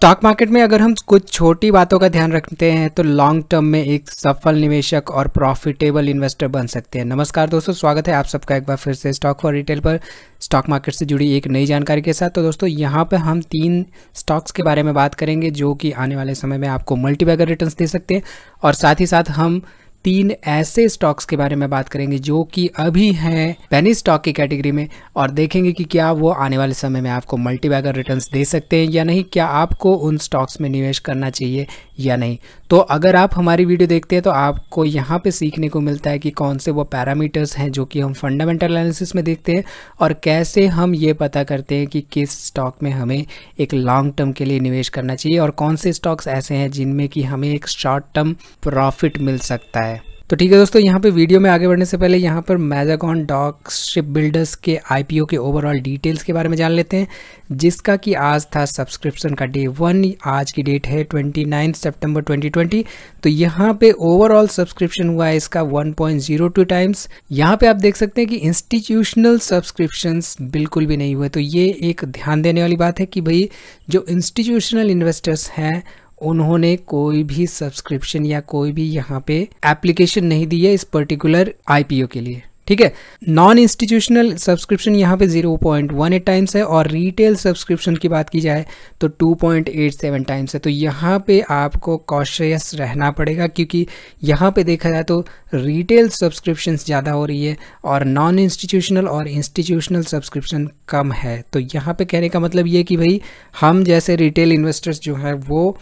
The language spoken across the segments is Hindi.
स्टॉक मार्केट में अगर हम कुछ छोटी बातों का ध्यान रखते हैं तो लॉन्ग टर्म में एक सफल निवेशक और प्रॉफिटेबल इन्वेस्टर बन सकते हैं नमस्कार दोस्तों स्वागत है आप सबका एक बार फिर से स्टॉक और रिटेल पर स्टॉक मार्केट से जुड़ी एक नई जानकारी के साथ तो दोस्तों यहाँ पर हम तीन स्टॉक्स के बारे में बात करेंगे जो कि आने वाले समय में आपको मल्टीबैगर रिटर्न दे सकते हैं और साथ ही साथ हम तीन ऐसे स्टॉक्स के बारे में बात करेंगे जो कि अभी हैं पेनी स्टॉक की कैटेगरी में और देखेंगे कि क्या वो आने वाले समय में आपको मल्टीबैगर रिटर्न्स दे सकते हैं या नहीं क्या आपको उन स्टॉक्स में निवेश करना चाहिए या नहीं तो अगर आप हमारी वीडियो देखते हैं तो आपको यहाँ पे सीखने को मिलता है कि कौन से वो पैरामीटर्स हैं जो कि हम फंडामेंटल एनालिसिस में देखते हैं और कैसे हम ये पता करते हैं कि किस स्टॉक में हमें एक लॉन्ग टर्म के लिए निवेश करना चाहिए और कौन से स्टॉक्स ऐसे हैं जिनमें कि हमें एक शॉर्ट टर्म प्रॉफिट मिल सकता है तो ठीक है दोस्तों यहाँ पे वीडियो में आगे बढ़ने से पहले यहाँ पर मैजागॉन डॉक शिप बिल्डर्स के आईपीओ के ओवरऑल डिटेल्स के बारे में जान लेते हैं जिसका कि आज था सब्सक्रिप्शन का डे वन आज की डेट है ट्वेंटी सितंबर 2020 ट्वेंटी तो यहाँ पे ओवरऑल सब्सक्रिप्शन हुआ है इसका one point zero two times यहाँ पे आप देख सकते हैं कि इंस्टीट्यूशनल सब्सक्रिप्शन बिल्कुल भी नहीं हुए तो ये एक ध्यान देने वाली बात है कि भाई जो इंस्टीट्यूशनल इन्वेस्टर्स हैं उन्होंने कोई भी सब्सक्रिप्शन या कोई भी यहाँ पे एप्लीकेशन नहीं दी है इस पर्टिकुलर आईपीओ के लिए ठीक है नॉन इंस्टीट्यूशनल सब्सक्रिप्शन यहाँ पे 0.18 टाइम्स है और रिटेल सब्सक्रिप्शन की बात की जाए तो 2.87 टाइम्स है तो यहाँ पे आपको कॉशियस रहना पड़ेगा क्योंकि यहाँ पे देखा जाए तो रिटेल सब्सक्रिप्शन ज़्यादा हो रही है और नॉन इंस्टीट्यूशनल और इंस्टीट्यूशनल सब्सक्रिप्शन कम है तो यहाँ पे कहने का मतलब ये कि भाई हम जैसे रिटेल इन्वेस्टर्स जो हैं वो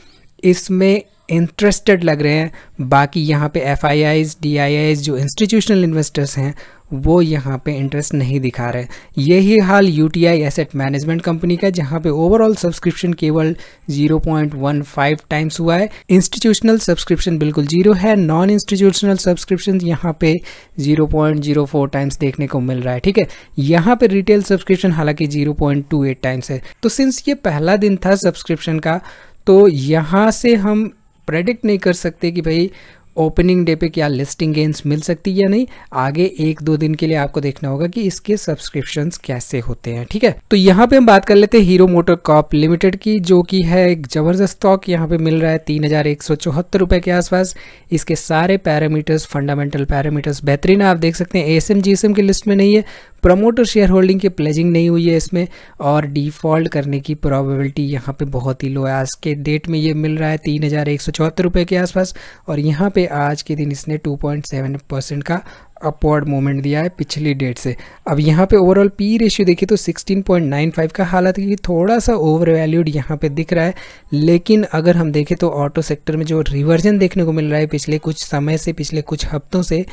इसमें इंटरेस्टेड लग रहे हैं बाकी यहाँ पे F I Is D I Is जो इंस्टीट्यूशनल इन्वेस्टर्स हैं वो यहाँ पे इंटरेस्ट नहीं दिखा रहे यही हाल U T I asset management company का जहाँ पे ओवरऑल सब्सक्रिप्शन केवल 0.15 टाइम्स हुआ है इंस्टीट्यूशनल सब्सक्रिप्शन बिल्कुल जीरो है नॉन इंस्टीट्यूशनल सब्सक्रिप्शन यहाँ पे 0.04 टाइम्स देखने को मिल रहा है ठीक है यहाँ पे रिटेल सब्सक्रिप्शन हालांकि जीरो टाइम्स है तो सिंस ये पहला दिन था सब्सक्रिप्शन का तो यहाँ से हम प्रेडिक्ट नहीं कर सकते कि भाई ओपनिंग डे पे क्या लिस्टिंग गेंस मिल सकती है या नहीं आगे एक दो दिन के लिए आपको देखना होगा कि इसके सब्सक्रिप्शंस कैसे होते हैं ठीक है तो यहाँ पे हम बात कर लेते हैं हीरो मोटर कॉप लिमिटेड की जो कि है एक जबरदस्त स्टॉक यहाँ पे मिल रहा है तीन हजार एक सौ चौहत्तर रुपए के आसपास इसके सारे पैरामीटर्स फंडामेंटल पैरामीटर्स बेहतरीन आप देख सकते हैं S M G S M की लिस्ट में नहीं है प्रमोटर शेयर होल्डिंग की प्लेजिंग नहीं हुई है इसमें और डिफ़ॉल्ट करने की प्रोबेबिलिटी यहाँ पे बहुत ही लो है आज के डेट में ये मिल रहा है तीन हज़ार एक सौ चौहत्तर रुपये के आसपास और यहाँ पे आज के दिन इसने टू पॉइंट सेवन परसेंट का अपवर्ड मूवमेंट दिया है पिछली डेट से अब यहाँ पे ओवरऑल पी रेशियो देखिए तो 16.95 का हालांकि कि थोड़ा सा ओवर वैल्यूड यहाँ पे दिख रहा है लेकिन अगर हम देखें तो ऑटो सेक्टर में जो रिवर्जन देखने को मिल रहा है पिछले कुछ समय से पिछले कुछ हफ्तों से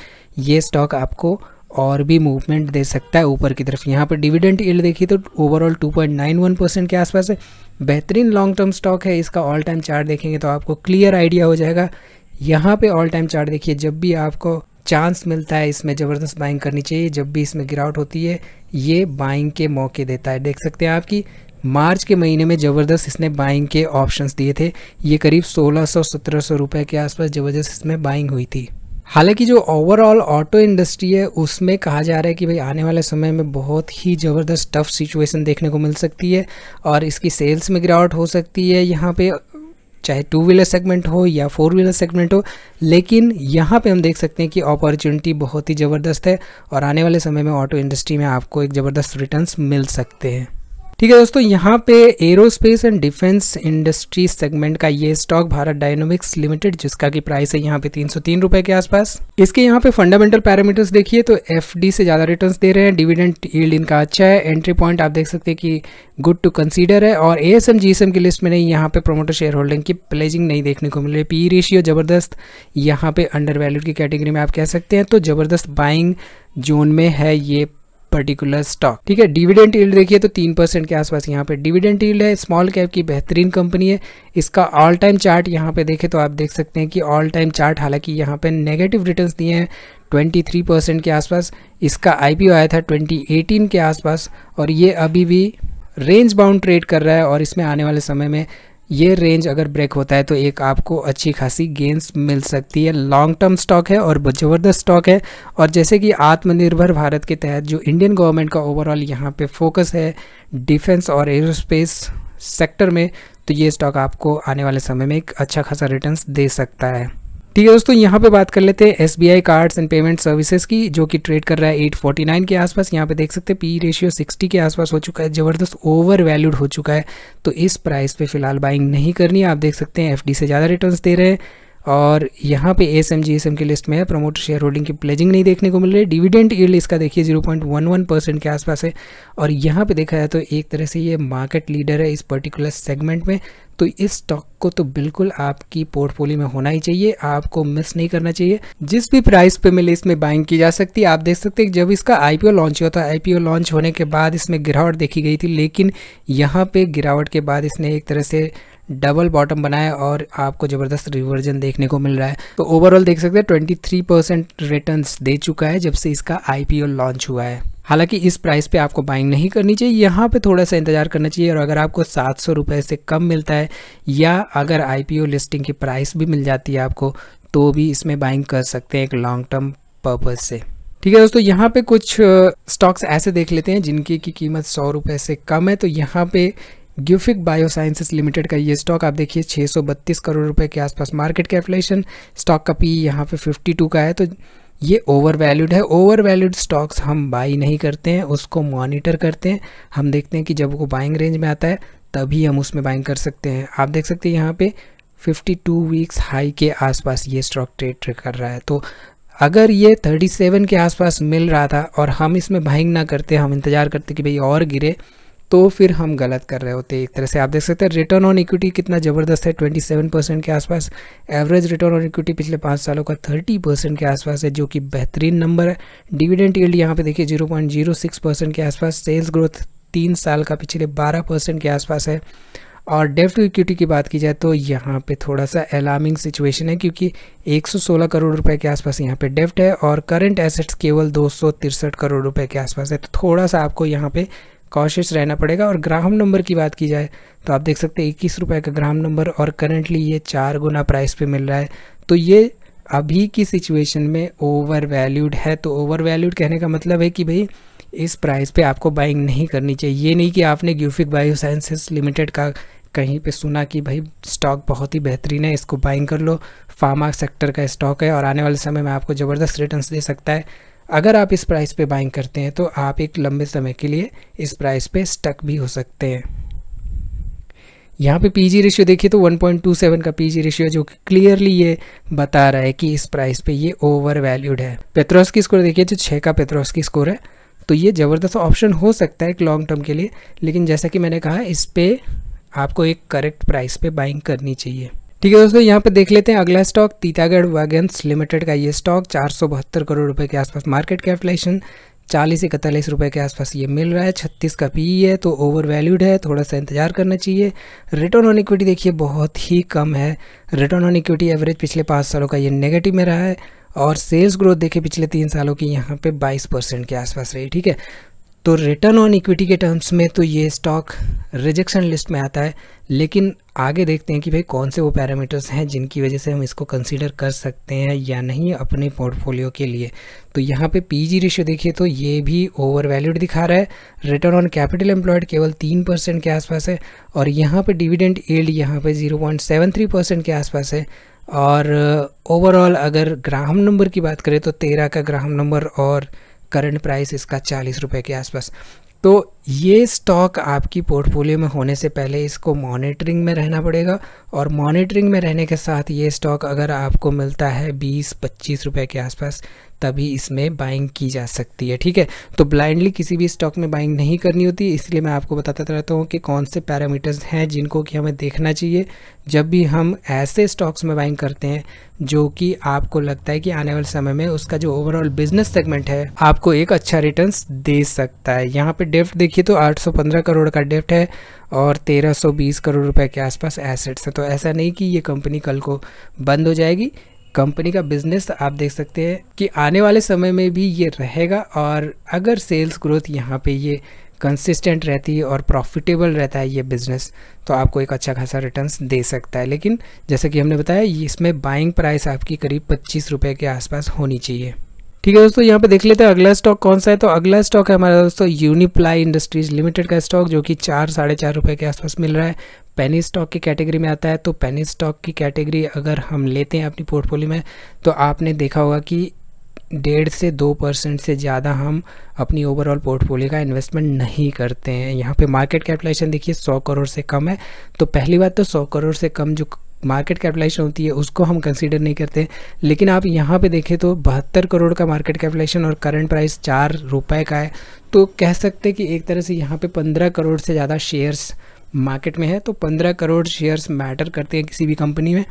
ये स्टॉक आपको और भी मूवमेंट दे सकता है ऊपर की तरफ यहाँ पर डिविडेंट ईल्ड देखिए तो ओवरऑल 2.91 परसेंट के आसपास है बेहतरीन लॉन्ग टर्म स्टॉक है इसका ऑल टाइम चार्ट देखेंगे तो आपको क्लियर आइडिया हो जाएगा यहाँ पे ऑल टाइम चार्ट देखिए जब भी आपको चांस मिलता है इसमें ज़बरदस्त बाइंग करनी चाहिए जब भी इसमें गिरावट होती है ये बाइंग के मौके देता है देख सकते हैं आपकी मार्च के महीने में ज़बरदस्त इसने बाइंग के ऑप्शंस दिए थे ये करीब 1600-1700 रुपए के आसपास ज़बरदस्त इसमें बाइंग हुई थी हालांकि जो ओवरऑल ऑटो इंडस्ट्री है उसमें कहा जा रहा है कि भाई आने वाले समय में बहुत ही ज़बरदस्त टफ सिचुएशन देखने को मिल सकती है और इसकी सेल्स में गिरावट हो सकती है यहाँ पे चाहे टू व्हीलर सेगमेंट हो या फोर व्हीलर सेगमेंट हो लेकिन यहाँ पे हम देख सकते हैं कि अपॉर्चुनिटी बहुत ही ज़बरदस्त है और आने वाले समय में ऑटो इंडस्ट्री में आपको एक ज़बरदस्त रिटर्न्स मिल सकते हैं ठीक है दोस्तों यहाँ पे aerospace and defence industry segment का ये स्टॉक भारत डायनोमिक्स लिमिटेड जिसका की प्राइस है यहाँ पे तीन सौ तीन रुपए के आसपास इसके यहाँ पे फंडामेंटल पैरामीटर्स देखिए तो एफ से ज़्यादा रिटर्न दे रहे हैं डिविडेंट यील्ड इनका अच्छा है एंट्री पॉइंट आप देख सकते हैं कि गुड टू कंसिडर है और ए एस एम की लिस्ट में नहीं यहाँ पे प्रोमोटर शेयर होल्डिंग की प्लेजिंग नहीं देखने को मिल रही पी रेशियो e ज़बरदस्त यहाँ पे अंडर वैल्यूड की कैटेगरी में आप कह सकते हैं तो ज़बरदस्त बाइंग जोन में है ये पर्टिकुलर स्टॉक ठीक है डिविडेंट इल्ड देखिए तो तीन परसेंट के आसपास यहाँ पे डिविडेंट इल्ड है स्मॉल कैप की बेहतरीन कंपनी है इसका ऑल टाइम चार्ट यहाँ पे देखें तो आप देख सकते हैं कि ऑल टाइम चार्ट हालांकि यहाँ पे नेगेटिव रिटर्न दिए हैं 23 परसेंट के आसपास इसका आईपीओ आया था 2018 के आसपास और ये अभी भी रेंज बाउंड ट्रेड कर रहा है और इसमें आने वाले समय में ये रेंज अगर ब्रेक होता है तो एक आपको अच्छी खासी गेंस मिल सकती है लॉन्ग टर्म स्टॉक है और ज़बरदस्त स्टॉक है और जैसे कि आत्मनिर्भर भारत के तहत जो इंडियन गवर्नमेंट का ओवरऑल यहाँ पे फोकस है डिफेंस और एयरोस्पेस सेक्टर में तो ये स्टॉक आपको आने वाले समय में एक अच्छा खासा रिटर्न दे सकता है ठीक है दोस्तों यहाँ पे बात कर लेते हैं S B I cards and payment services की जो कि ट्रेड कर रहा है 849 के आसपास यहाँ पे देख सकते हैं पी रेशियो 60 के आसपास हो चुका है जबरदस्त ओवर वैल्यूड हो चुका है तो इस प्राइस पे फिलहाल बाइंग नहीं करनी आप देख सकते हैं एफ से ज़्यादा रिटर्न दे रहे हैं और यहाँ पे S M G S M की लिस्ट में है प्रमोटर शेयर होल्डिंग की प्लेजिंग नहीं देखने को मिल रही है डिविडेंड ईल्ड इसका देखिए 0.11 परसेंट के आसपास है और यहाँ पे देखा जाए तो एक तरह से ये मार्केट लीडर है इस पर्टिकुलर सेगमेंट में तो इस स्टॉक को तो बिल्कुल आपकी पोर्टफोलियो में होना ही चाहिए आपको मिस नहीं करना चाहिए जिस भी प्राइस पे मिले इसमें बाइंग की जा सकती है आप देख सकते हैं जब इसका आईपीओ लॉन्च हुआ था आईपीओ लॉन्च होने के बाद इसमें गिरावट देखी गई थी लेकिन यहाँ पे गिरावट के बाद इसने एक तरह से डबल बॉटम बनाया और आपको ज़बरदस्त रिवर्जन देखने को मिल रहा है तो ओवरऑल देख सकते हैं 23 परसेंट रिटर्न दे चुका है जब से इसका आईपीओ लॉन्च हुआ है हालांकि इस प्राइस पे आपको बाइंग नहीं करनी चाहिए यहाँ पे थोड़ा सा इंतज़ार करना चाहिए और अगर आपको सात सौ से कम मिलता है या अगर आईपीओ लिस्टिंग की प्राइस भी मिल जाती है आपको तो भी इसमें बाइंग कर सकते हैं एक लॉन्ग टर्म पर्पज़ से ठीक है दोस्तों यहाँ पे कुछ स्टॉक्स ऐसे देख लेते हैं जिनकी की कीमत सौ रुपये से कम है तो यहाँ पे ग्यूफिक बायोसाइंसेस लिमिटेड का ये स्टॉक आप देखिए 632 करोड़ रुपए के आसपास मार्केट कैपिटलाइजेशन स्टॉक का पी यहाँ पे 52 का है तो ये ओवर वैल्यूड है ओवर वैल्यूड स्टॉक्स हम बाई नहीं करते हैं उसको मॉनिटर करते हैं हम देखते हैं कि जब वो बाइंग रेंज में आता है तभी हम उसमें बाइंग कर सकते हैं आप देख सकते हैं यहाँ पे 52 वीक्स हाई के आसपास ये स्टॉक ट्रेड कर रहा है तो अगर ये 37 के आसपास मिल रहा था और हम इसमें बाइंग ना करते हम इंतज़ार करते कि भाई और गिरे तो फिर हम गलत कर रहे होते एक तरह से आप देख सकते हैं रिटर्न ऑन इक्विटी कितना ज़बरदस्त है 27 परसेंट के आसपास एवरेज रिटर्न ऑन इक्विटी पिछले पाँच सालों का 30 परसेंट के आसपास है जो कि बेहतरीन नंबर है डिविडेंट ईल्ड यहाँ पे देखिए 0.06 परसेंट के आसपास सेल्स ग्रोथ तीन साल का पिछले बारह परसेंट के आसपास है और डेफ्ट इक्विटी की बात की जाए तो यहाँ पे थोड़ा सा अलार्मिंग सिचुएशन है क्योंकि 116 करोड़ रुपए के आसपास यहाँ पे डेफ्ट है और करंट एसेट्स केवल दो करोड़ रुपए के आसपास है तो थोड़ा सा आपको यहाँ पे कॉशियस रहना पड़ेगा और ग्राम नंबर की बात की जाए तो आप देख सकते हैं इक्कीस रुपये का ग्राम नंबर और करेंटली ये चार गुना प्राइस पे मिल रहा है तो ये अभी की सिचुएशन में ओवर वैल्यूड है तो ओवर वैल्यूड कहने का मतलब है कि भाई इस प्राइस पे आपको बाइंग नहीं करनी चाहिए ये नहीं कि आपने ग्यूफिक बायोसाइंसेस लिमिटेड का कहीं पे सुना कि भाई स्टॉक बहुत ही बेहतरीन है इसको बाइंग कर लो फार्मा सेक्टर का स्टॉक है और आने वाले समय में आपको ज़बरदस्त रिटर्न्स दे सकता है अगर आप इस प्राइस पे बाइंग करते हैं तो आप एक लंबे समय के लिए इस प्राइस पे स्टक भी हो सकते हैं यहाँ पे पीजी रेशियो देखिए तो 1.27 का पीजी रेशियो जो कि क्लियरली ये बता रहा है कि इस प्राइस पे ये ओवर वैल्यूड है पेथ्रॉस की स्कोर देखिए जो छः का पेथ्रॉस की स्कोर है तो ये ज़बरदस्त ऑप्शन हो सकता है एक लॉन्ग टर्म के लिए लेकिन जैसा कि मैंने कहा इस पर आपको एक करेक्ट प्राइस पे बाइंग करनी चाहिए ठीक है दोस्तों यहाँ पे देख लेते हैं अगला स्टॉक तीतागढ़ वैगन्स लिमिटेड का ये स्टॉक चार करोड़ रुपए के आसपास मार्केट कैपिटलाइजेशन चालीस इकतालीस रुपए के आसपास ये मिल रहा है छत्तीस का पी e है तो ओवर वैल्यूड है थोड़ा सा इंतजार करना चाहिए रिटर्न ऑन इक्विटी देखिए बहुत ही कम है रिटर्न ऑन इक्विटी एवरेज पिछले पाँच सालों का ये नेगेटिव में रहा है और सेल्स ग्रोथ देखिए पिछले तीन सालों की यहाँ पे 22 परसेंट के आसपास रही ठीक है तो रिटर्न ऑन इक्विटी के टर्म्स में तो ये स्टॉक रिजेक्शन लिस्ट में आता है लेकिन आगे देखते हैं कि भाई कौन से वो पैरामीटर्स हैं जिनकी वजह से हम इसको कंसीडर कर सकते हैं या नहीं अपने पोर्टफोलियो के लिए तो यहाँ पे पीजी रेशियो देखिए तो ये भी ओवर वैल्यूड दिखा रहा है रिटर्न ऑन कैपिटल एम्प्लॉयड केवल तीन परसेंट के आसपास है और यहाँ पे डिविडेंड एल्ड यहाँ पे zero point seven three percent के आसपास है और ओवरऑल uh, अगर ग्राहम नंबर की बात करें तो तेरह का ग्राहम नंबर और करंट प्राइस इसका चालीस रुपये के आसपास तो ये स्टॉक आपकी पोर्टफोलियो में होने से पहले इसको मॉनिटरिंग में रहना पड़ेगा और मॉनिटरिंग में रहने के साथ ये स्टॉक अगर आपको मिलता है बीस पच्चीस रुपए के आसपास तभी इसमें बाइंग की जा सकती है ठीक है तो ब्लाइंडली किसी भी स्टॉक में बाइंग नहीं करनी होती इसलिए मैं आपको बताता रहता हूँ कि कौन से पैरामीटर्स हैं जिनको कि हमें देखना चाहिए जब भी हम ऐसे स्टॉक्स में बाइंग करते हैं जो कि आपको लगता है कि आने वाले समय में उसका जो ओवरऑल बिजनेस सेगमेंट है आपको एक अच्छा रिटर्न दे सकता है यहाँ पे डेफ्ट देखिए देखिए तो 815 करोड़ का डेप्ट है और 1320 करोड़ रुपए के आसपास एसेट्स हैं तो ऐसा नहीं कि ये कंपनी कल को बंद हो जाएगी कंपनी का बिजनेस आप देख सकते हैं कि आने वाले समय में भी ये रहेगा और अगर सेल्स ग्रोथ यहाँ पे ये कंसिस्टेंट रहती है और प्रॉफिटेबल रहता है ये बिज़नेस तो आपको एक अच्छा खासा रिटर्न्स दे सकता है लेकिन जैसा कि हमने बताया इसमें बाइंग प्राइस आपकी करीब पच्चीस रुपये के आसपास होनी चाहिए ठीक है दोस्तों यहाँ पे देख लेते हैं अगला स्टॉक कौन सा है तो अगला स्टॉक है हमारा दोस्तों यूनिप्लाई इंडस्ट्रीज लिमिटेड का स्टॉक जो कि चार साढ़े चार रुपये के आसपास मिल रहा है पेनी स्टॉक की कैटेगरी में आता है तो पेनी स्टॉक की कैटेगरी अगर हम लेते हैं अपनी पोर्टफोलियो में तो आपने देखा होगा कि डेढ़ से दो परसेंट से ज़्यादा हम अपनी ओवरऑल पोर्टफोलियो का इन्वेस्टमेंट नहीं करते हैं यहाँ पे मार्केट कैपिटलाइजेशन देखिए सौ करोड़ से कम है तो पहली बात तो सौ करोड़ से कम जो मार्केट कैपिटलाइजेशन होती है उसको हम कंसीडर नहीं करते लेकिन आप यहाँ पे देखें तो बहत्तर करोड़ का मार्केट कैपिटलाइजेशन और करंट प्राइस चार रुपए का है तो कह सकते हैं कि एक तरह से यहाँ पे पंद्रह करोड़ से ज़्यादा शेयर्स मार्केट में है तो पंद्रह करोड़ शेयर्स मैटर करते हैं किसी भी कंपनी में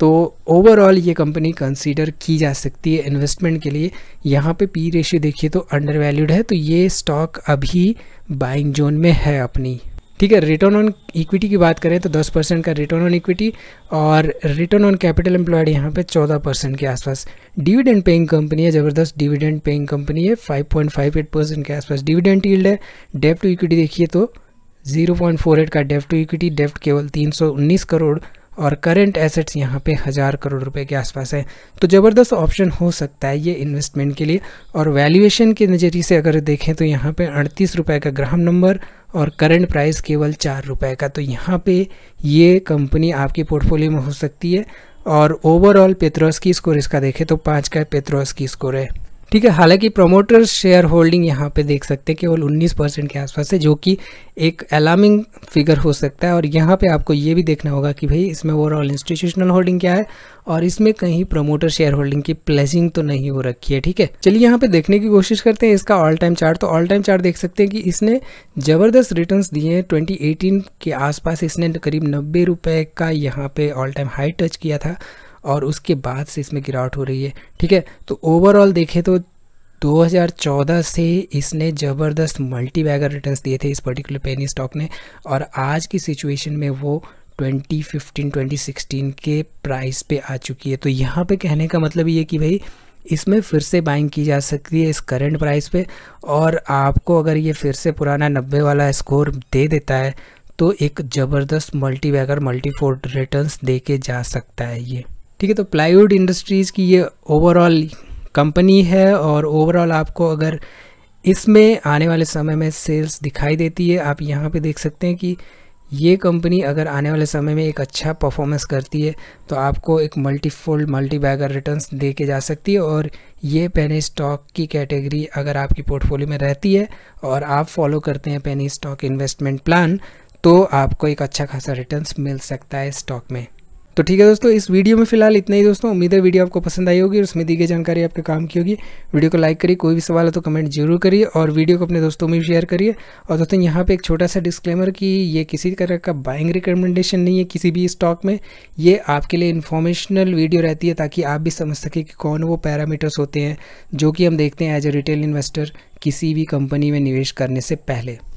तो ओवरऑल ये कंपनी कंसीडर की जा सकती है इन्वेस्टमेंट के लिए यहाँ पे पी रेशियो देखिए तो अंडर वैल्यूड है तो ये स्टॉक अभी बाइंग जोन में है अपनी ठीक है रिटर्न ऑन इक्विटी की बात करें तो 10 परसेंट का रिटर्न ऑन इक्विटी और रिटर्न ऑन कैपिटल एम्प्लॉयड यहाँ पे 14 परसेंट के आसपास डिविडेंड पेइंग कंपनी है ज़बरदस्त डिविडेंड पेइंग कंपनी है 5.58 परसेंट के आसपास डिविडेंड यील्ड है डेफ टू इक्विटी देखिए तो 0.48 का डेफ टू इक्विटी डेफ्ट केवल तीन करोड़ और करेंट एसेट्स यहाँ पे हज़ार करोड़ रुपए के आसपास है तो ज़बरदस्त ऑप्शन हो सकता है ये इन्वेस्टमेंट के लिए और वैल्यूएशन के नज़रिए से अगर देखें तो यहाँ पे अड़तीस रुपये का ग्राम नंबर और करंट प्राइस केवल चार रुपये का तो यहाँ पे ये कंपनी आपके पोर्टफोलियो में हो सकती है और ओवरऑल पेत्रोस की स्कोर इसका देखें तो पाँच का पेत्रोस की स्कोर है ठीक है हालांकि प्रोमोटर शेयर होल्डिंग यहाँ पे देख सकते हैं केवल 19 परसेंट के आसपास है जो कि एक अलार्मिंग फिगर हो सकता है और यहाँ पे आपको ये भी देखना होगा कि भाई इसमें ओवरऑल इंस्टीट्यूशनल होल्डिंग क्या है और इसमें कहीं प्रोमोटर शेयर होल्डिंग की प्लेसिंग तो नहीं हो रखी है ठीक है चलिए यहाँ पे देखने की कोशिश करते हैं इसका ऑल टाइम चार्ट तो ऑल टाइम चार्ट देख सकते हैं कि इसने जबरदस्त रिटर्न दिए हैं ट्वेंटी के आसपास इसने करीब नब्बे का यहाँ पे ऑल टाइम हाई टच किया था और उसके बाद से इसमें गिरावट हो रही है ठीक है तो ओवरऑल देखें तो 2014 से इसने ज़बरदस्त मल्टी बैगर रिटर्न्स दिए थे इस पर्टिकुलर पेनी स्टॉक ने और आज की सिचुएशन में वो 2015 2016 के प्राइस पे आ चुकी है तो यहाँ पे कहने का मतलब ये कि भाई इसमें फिर से बाइंग की जा सकती है इस करंट प्राइस पे और आपको अगर ये फिर से पुराना नब्बे वाला स्कोर दे देता है तो एक ज़बरदस्त multibagger multifold returns दे के जा सकता है ये ठीक है तो प्लाईवुड इंडस्ट्रीज़ की ये ओवरऑल कंपनी है और ओवरऑल आपको अगर इसमें आने वाले समय में सेल्स दिखाई देती है आप यहाँ पे देख सकते हैं कि ये कंपनी अगर आने वाले समय में एक अच्छा परफॉर्मेंस करती है तो आपको एक मल्टीफोल्ड मल्टी बैगर रिटर्न्स दे के जा सकती है और ये पेनी स्टॉक की कैटेगरी अगर आपकी पोर्टफोलियो में रहती है और आप फॉलो करते हैं पेनी स्टॉक इन्वेस्टमेंट प्लान तो आपको एक अच्छा खासा रिटर्न्स मिल सकता है स्टॉक में तो ठीक है दोस्तों इस वीडियो में फिलहाल इतना ही दोस्तों उम्मीद है वीडियो आपको पसंद आई होगी और उसमें दी गई जानकारी आपके काम की होगी वीडियो को लाइक करिए कोई भी सवाल हो तो कमेंट जरूर करिए और वीडियो को अपने दोस्तों में भी शेयर करिए और दोस्तों यहाँ पे एक छोटा सा डिस्क्लेमर कि ये किसी तरह का बाइंग रिकमेंडेशन नहीं है किसी भी स्टॉक में ये आपके लिए इन्फॉर्मेशनल वीडियो रहती है ताकि आप भी समझ सकें कि कौन वो पैरामीटर्स होते हैं जो कि हम देखते हैं एज ए रिटेल इन्वेस्टर किसी भी कंपनी में निवेश करने से पहले